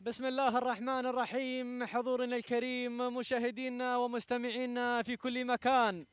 بسم الله الرحمن الرحيم حضورنا الكريم مشاهدينا ومستمعينا في كل مكان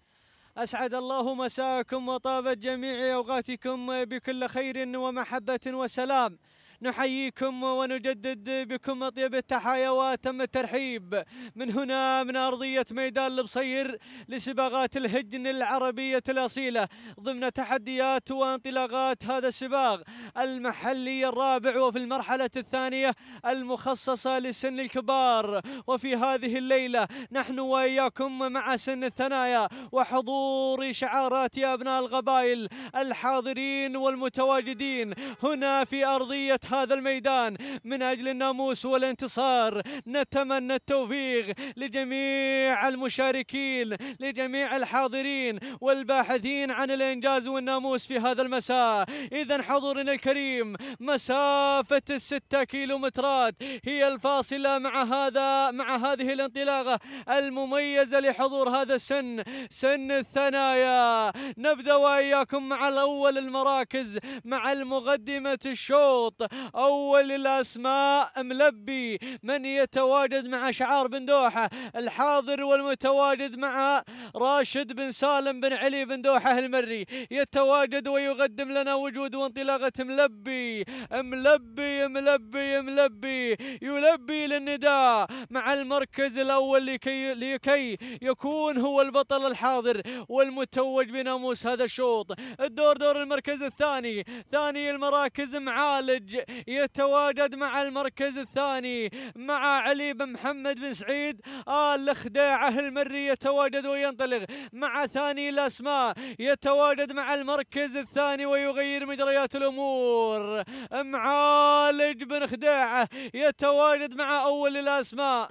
أسعد الله مساكم وطابت جميع أوقاتكم بكل خير ومحبة وسلام نحييكم ونجدد بكم أطيب التحايا وتم الترحيب من هنا من أرضية ميدان البصير لسباقات الهجن العربية الأصيلة ضمن تحديات وانطلاقات هذا السباق المحلي الرابع وفي المرحلة الثانية المخصصة لسن الكبار وفي هذه الليلة نحن وإياكم مع سن الثنايا وحضور شعارات أبناء القبائل الحاضرين والمتواجدين هنا في أرضية هذا الميدان من أجل الناموس والانتصار نتمنى التوفيق لجميع المشاركين لجميع الحاضرين والباحثين عن الإنجاز والناموس في هذا المساء إذا حضورنا الكريم مسافة الستة كيلومترات هي الفاصلة مع هذا مع هذه الانطلاقة المميزة لحضور هذا السن سن الثنايا نبدأ وإياكم مع الأول المراكز مع المقدمة الشوط أول الأسماء ملبي من يتواجد مع شعار بن دوحة الحاضر والمتواجد مع راشد بن سالم بن علي بن دوحة المري يتواجد ويقدم لنا وجود وانطلاقة ملبي ملبي ملبي ملبي يلبي للنداء مع المركز الأول لكي, لكي يكون هو البطل الحاضر والمتوج بناموس هذا الشوط الدور دور المركز الثاني ثاني المراكز معالج يتواجد مع المركز الثاني مع علي بن محمد بن سعيد آل خداعه المري يتواجد وينطلق ينطلق مع ثاني الأسماء يتواجد مع المركز الثاني ويغير مجريات الأمور معالج بن خداعة يتواجد مع أول الأسماء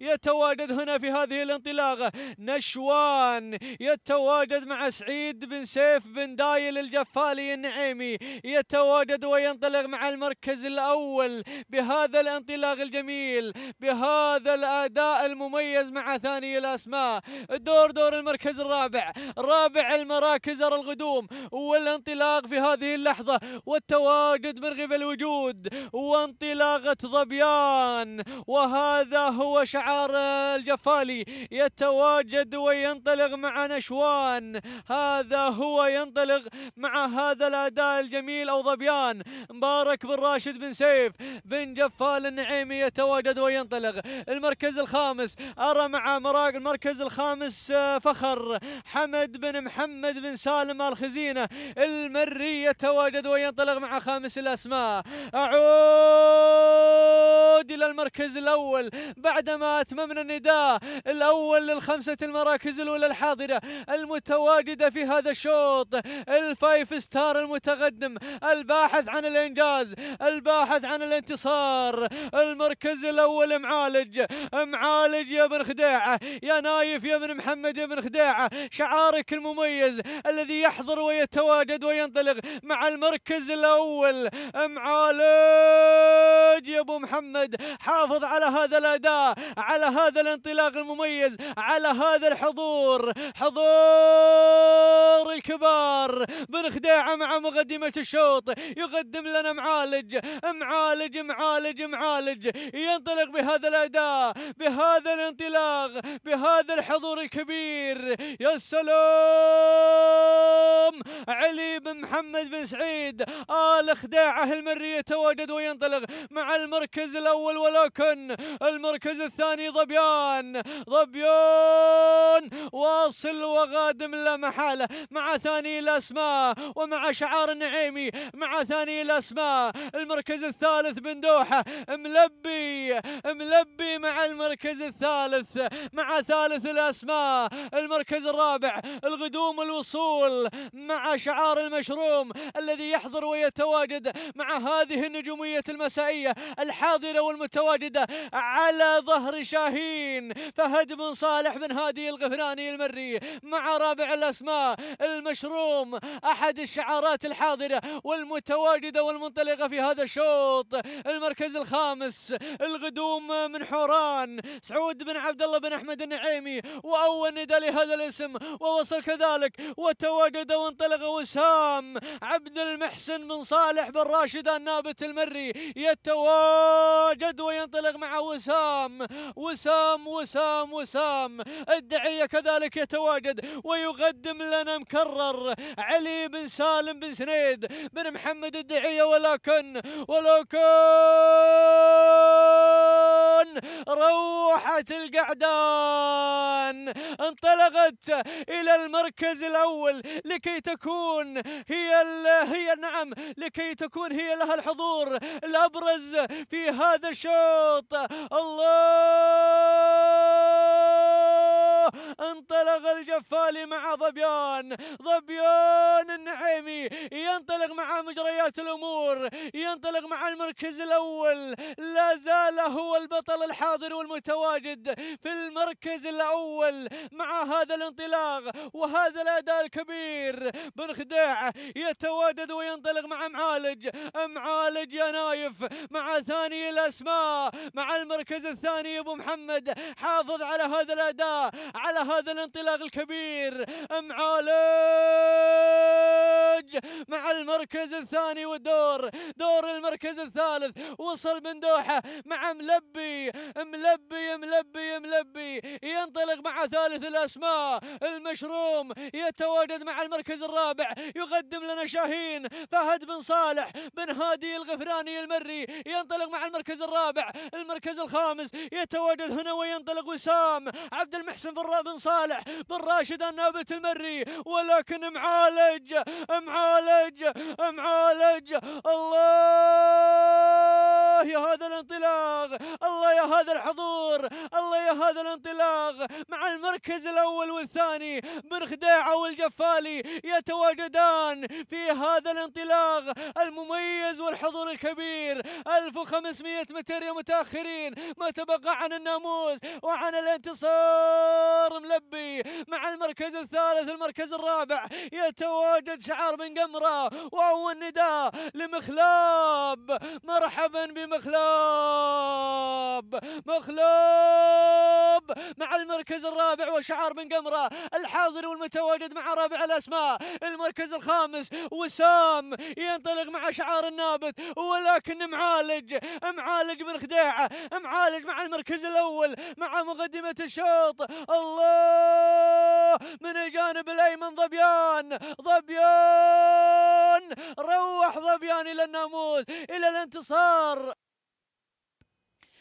يتواجد هنا في هذه الانطلاقة نشوان يتواجد مع سعيد بن سيف بن دايل الجفالي النعيمي يتواجد وينطلق مع المركز الأول بهذا الانطلاق الجميل بهذا الأداء المميز مع ثاني الأسماء دور دور المركز الرابع رابع المراكز القدوم والانطلاق في هذه اللحظة والتواجد من قبل وجود وانطلاقة ظبيان وهذا هو شعب شعار الجفالي يتواجد وينطلق مع نشوان هذا هو ينطلق مع هذا الأداء الجميل أو ظبيان مبارك بن راشد بن سيف بن جفال النعيمي يتواجد وينطلق المركز الخامس أرى مع مراق المركز الخامس آه، فخر حمد بن محمد بن سالم الخزينة المري يتواجد وينطلق مع خامس الأسماء أعود المركز الأول بعدما أتممنا النداء الأول للخمسة المراكز الأولى الحاضرة المتواجدة في هذا الشوط الفايف ستار المتقدم الباحث عن الإنجاز الباحث عن الانتصار المركز الأول معالج معالج يا بن خديعة يا نايف يا بن محمد يا بن خديعة شعارك المميز الذي يحضر ويتواجد وينطلق مع المركز الأول معالج يا ابو محمد حافظ على هذا الأداء على هذا الانطلاق المميز على هذا الحضور حضور الكبار بن خديعة مع مقدمة الشوط يقدم لنا معالج معالج معالج معالج ينطلق بهذا الأداء بهذا الانطلاق بهذا الحضور الكبير يا سلام علي بن محمد بن سعيد آل خداعة المرية تواجد وينطلق مع المركز الأول ولكن المركز الثاني ظبيان ظبيان واصل وغادم لا محاله مع ثاني الاسماء ومع شعار النعيمي مع ثاني الاسماء المركز الثالث بن دوحه ملبي ملبي مع المركز الثالث مع ثالث الاسماء المركز الرابع الغدوم الوصول مع شعار المشروم الذي يحضر ويتواجد مع هذه النجوميه المسائيه الحاضره والمتابعه متواجدة على ظهر شاهين فهد بن صالح بن هادي الغفراني المري مع رابع الأسماء المشروم أحد الشعارات الحاضرة والمتواجدة والمنطلقة في هذا الشوط المركز الخامس الغدوم من حوران سعود بن عبد الله بن أحمد النعيمي وأول ندى لهذا الاسم ووصل كذلك وتواجد وانطلق وسام عبد المحسن بن صالح بن راشد النابت المري يتواجد وينطلق مع وسام وسام وسام وسام الدعية كذلك يتواجد ويقدم لنا مكرر علي بن سالم بن سنيد بن محمد الدعية ولكن ولكن روحة القعدان انطلقت إلى المركز الأول لكي تكون هي هي نعم لكي تكون هي لها الحضور الأبرز في هذا الشوط الله انطلق الجفالي مع ظبيان ظبيان النعيمي ينطلق مع مجريات الامور ينطلق مع المركز الاول لا زال هو البطل الحاضر والمتواجد في المركز الاول مع هذا الانطلاق وهذا الاداء الكبير بن خداع يتواجد وينطلق مع معالج معالج يا نايف مع ثاني الاسماء مع المركز الثاني ابو محمد حافظ على هذا الاداء على هذا الانطلاق الكبير معالج مع المركز الثاني والدور دور المركز الثالث وصل من دوحة مع ملبي ملبي ملبي ملبي ينطلق مع ثالث الأسماء المشروم يتواجد مع المركز الرابع يقدم لنا شاهين فهد بن صالح بن هادي الغفراني المري ينطلق مع المركز الرابع المركز الخامس يتواجد هنا وينطلق وسام عبد المحسن بن مرة بن صالح بن راشد النابت المري ولكن معالج معالج معالج الله الله يا هذا الانطلاق الله يا هذا الحضور الله يا هذا الانطلاق مع المركز الأول والثاني برخديعه والجفالي يتواجدان في هذا الانطلاق المميز والحضور الكبير 1500 متر يا متأخرين ما تبقى عن الناموس وعن الانتصار ملبي مع المركز الثالث المركز الرابع يتواجد شعار بن قمرة واول نداء لمخلاب مرحبا بمخلاب مخلوب مع المركز الرابع وشعار بن قمرة الحاضر والمتواجد مع رابع الأسماء المركز الخامس وسام ينطلق مع شعار النابت ولكن معالج معالج بن خداعة معالج مع المركز الأول مع مقدمة الشوط الله من الجانب الأيمن ظبيان ظبيان روح ظبيان إلى الناموس إلى الانتصار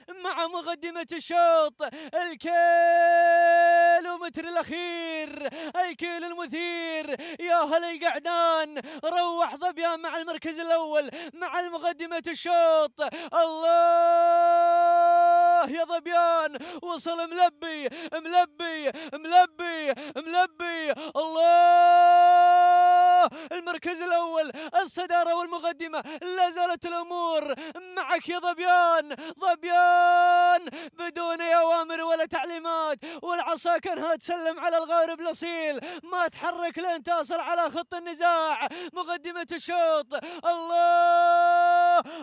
مع مقدمة الشوط الكيلومتر الأخير الكيل المثير يا هلا القعدان روح ظبيان مع المركز الأول مع مقدمة الشوط الله يا ظبيان وصل ملبي ملبي ملبي ملبي الله المركز الأول الصدارة والمقدمة لا زالت الأمور معك يا ظبيان ظبيان بدون أوامر ولا تعليمات والعصا كانها تسلم على الغارب الأصيل ما تحرك لين تصل على خط النزاع مقدمة الشوط الله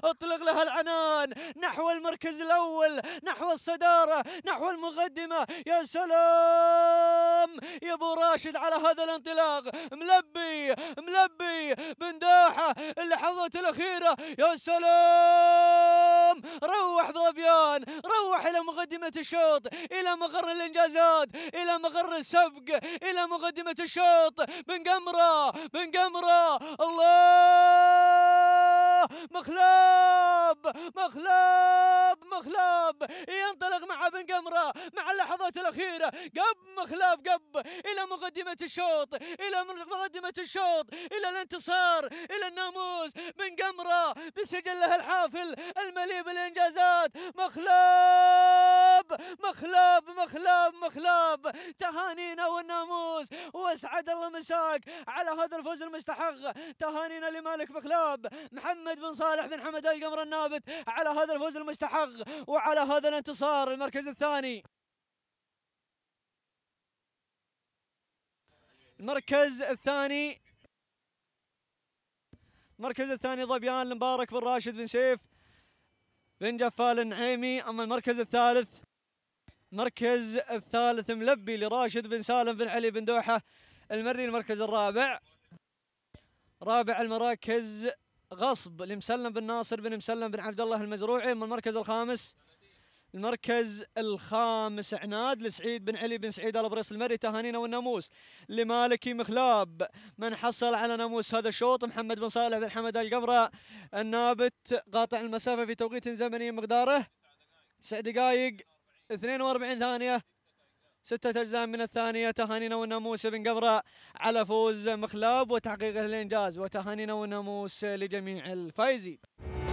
اطلق لها العنان نحو المركز الاول نحو الصداره نحو المقدمه يا سلام يا ابو راشد على هذا الانطلاق ملبي ملبي بنداحه اللحظات الاخيره يا سلام روح ضبيان روح الى مقدمه الشوط الى مقر الانجازات الى مقر السبق الى مقدمه الشوط بن قمره بن قمره الله مخلاب مخلاب مخلاب ينطلق مع بن قمرة مع اللحظات الأخيرة قب مخلاب قب إلى مقدمة الشوط إلى مقدمة الشوط إلى الانتصار إلى الناموس بن قمرة بسجله الحافل المليء بالإنجازات مخلاب مخلاب مخلاب مخلاب تهانينا والناموس واسعد الله مساك على هذا الفوز المستحق تهانينا لمالك مخلاب محمد محمد بن صالح بن حمد القمر النابت على هذا الفوز المستحق وعلى هذا الانتصار المركز الثاني المركز الثاني المركز الثاني ظبيان المبارك بن راشد بن سيف بن جفال النعيمي اما المركز الثالث المركز الثالث ملبي لراشد بن سالم بن علي بن دوحه المري المركز الرابع رابع المراكز غصب لمسلم بن ناصر بن مسلم بن عبد الله المزروعي من المركز الخامس المركز الخامس عناد لسعيد بن علي بن سعيد البريص المري تهانينا والناموس لمالكي مخلاب من حصل على ناموس هذا الشوط محمد بن صالح بن حمد القمرة النابت قاطع المسافة في توقيت زمني مقداره تسع دقائق 42 ثانية ستة أجزاء من الثانية تهانينا والناموس بن قبرة على فوز مخلاب وتحقيق الإنجاز وتهانينا والناموس لجميع الفائزين